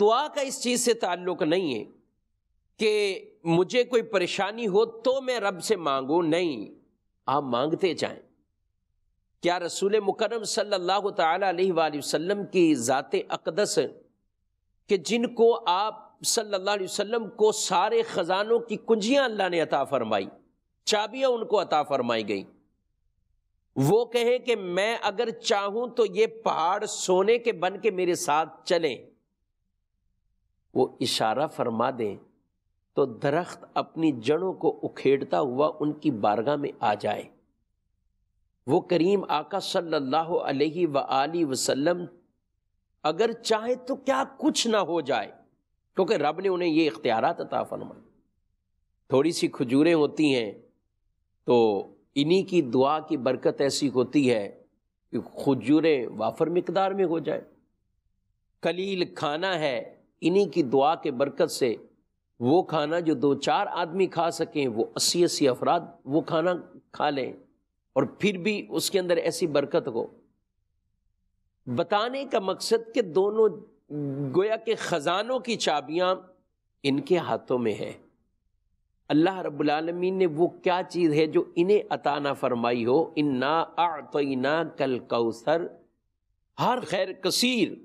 दुआ का इस चीज़ से ताल्लुक नहीं है कि मुझे कोई परेशानी हो तो मैं रब से मांगू नहीं आप मांगते जाएं क्या रसूल मुकरम सल्लल्लाहु अलैहि वसल्लम की ज़ात अकदस कि जिनको आप सल्लल्लाहु अलैहि वसल्लम को सारे ख़जानों की कुंजियां अल्लाह ने अता फरमाई चाबियां उनको अता फरमाई गई वो कहें कि मैं अगर चाहूं तो ये पहाड़ सोने के बन के मेरे साथ चलें वो इशारा फरमा दें तो दरख्त अपनी जड़ों को उखेड़ता हुआ उनकी बारगाह में आ जाए वो करीम आका सल्लल्लाहु अलैहि व आलि वसल्लम अगर चाहे तो क्या कुछ ना हो जाए क्योंकि रब ने उन्हें ये इख्तियार अता फरमाए थोड़ी सी खजूरें होती हैं तो इन्हीं की दुआ की बरकत ऐसी होती है कि खजूरें वाफर मकदार में हो जाए कलील खाना है इन्हीं की दुआ के बरकत से वो खाना जो दो चार आदमी खा सकें वो अस्सी अस्सी अफराद वो खाना खा लें और फिर भी उसके अंदर ऐसी बरकत हो बताने का मकसद कि दोनों गोया के ख़जानों की चाबियां इनके हाथों में है अल्लाह रबालमीन ने वो क्या चीज़ है जो इन्हें अताना फरमाई हो इन्ना आतना कल कौसर हर खैर कसीर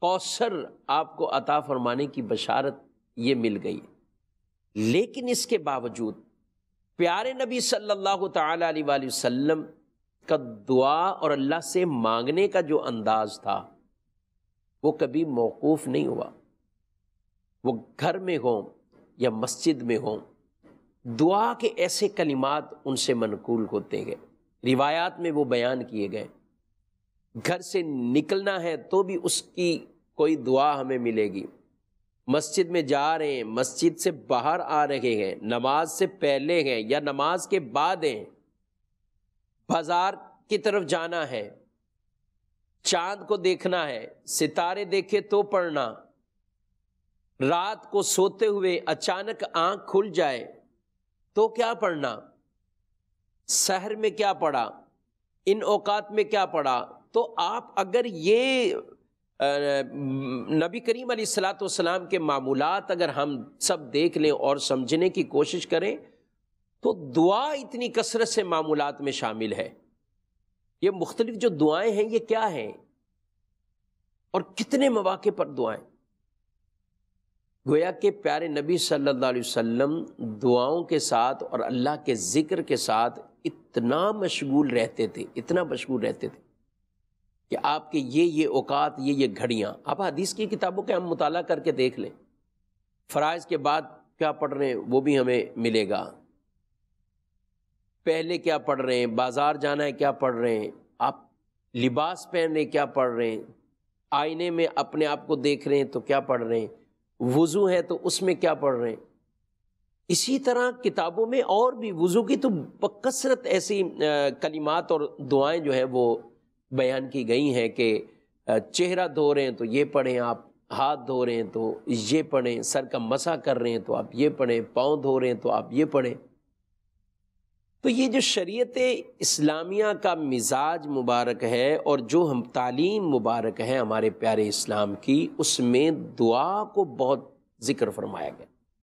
कौसर आपको अता फरमाने की बशारत ये मिल गई लेकिन इसके बावजूद प्यारे नबी सल्लल्लाहु सल्ला वसल्लम का दुआ और अल्लाह से मांगने का जो अंदाज था वो कभी मौकूफ़ नहीं हुआ वो घर में हों या मस्जिद में हों दुआ के ऐसे कलिमात उनसे मनकूल होते गए रिवायात में वो बयान किए गए घर से निकलना है तो भी उसकी कोई दुआ हमें मिलेगी मस्जिद में जा रहे हैं मस्जिद से बाहर आ रहे हैं नमाज से पहले हैं या नमाज के बाद हैं बाजार की तरफ जाना है चांद को देखना है सितारे देखे तो पढ़ना रात को सोते हुए अचानक आंख खुल जाए तो क्या पढ़ना शहर में क्या पढ़ा इन औकात में क्या पढ़ा तो आप अगर ये नबी करीम सलाम के मामूलत अगर हम सब देख लें और समझने की कोशिश करें तो दुआ इतनी कसरत से मामूलत में शामिल है ये मुख्तलिफ जो दुआएं हैं ये क्या हैं और कितने मौाक़े पर दुआएं गोया के प्यारे नबी सल्लल्लाहु अलैहि वसल्लम दुआओं के साथ और अल्लाह के ज़िक्र के साथ इतना मशगूल रहते थे इतना मशगूल रहते थे कि आपके ये ये औकात ये ये घड़ियाँ आप हदीस की किताबों के हम मुताल करके देख लें फ़राज़ के बाद क्या पढ़ रहे हैं वो भी हमें मिलेगा पहले क्या पढ़ रहे हैं बाज़ार जाना है क्या पढ़ रहे हैं आप लिबास पहन रहे क्या पढ़ रहे हैं आईने में अपने आप को देख रहे हैं तो क्या पढ़ रहे हैं वज़ू है तो उसमें क्या पढ़ रहे हैं इसी तरह किताबों में और भी वज़ू की तो बकसरत ऐसी कलिमात और दुआएं जो हैं वो बयान की गई हैं कि चेहरा धो रहे हैं तो ये पढ़ें आप हाथ धो रहे हैं तो ये पढ़ें सर का मसा कर रहे हैं तो आप ये पढ़ें पाँव धो रहे हैं तो आप ये पढ़ें तो ये जो शरीत इस्लामिया का मिजाज मुबारक है और जो हम तालीम मुबारक है हमारे प्यारे इस्लाम की उसमें दुआ को बहुत ज़िक्र फरमाया गया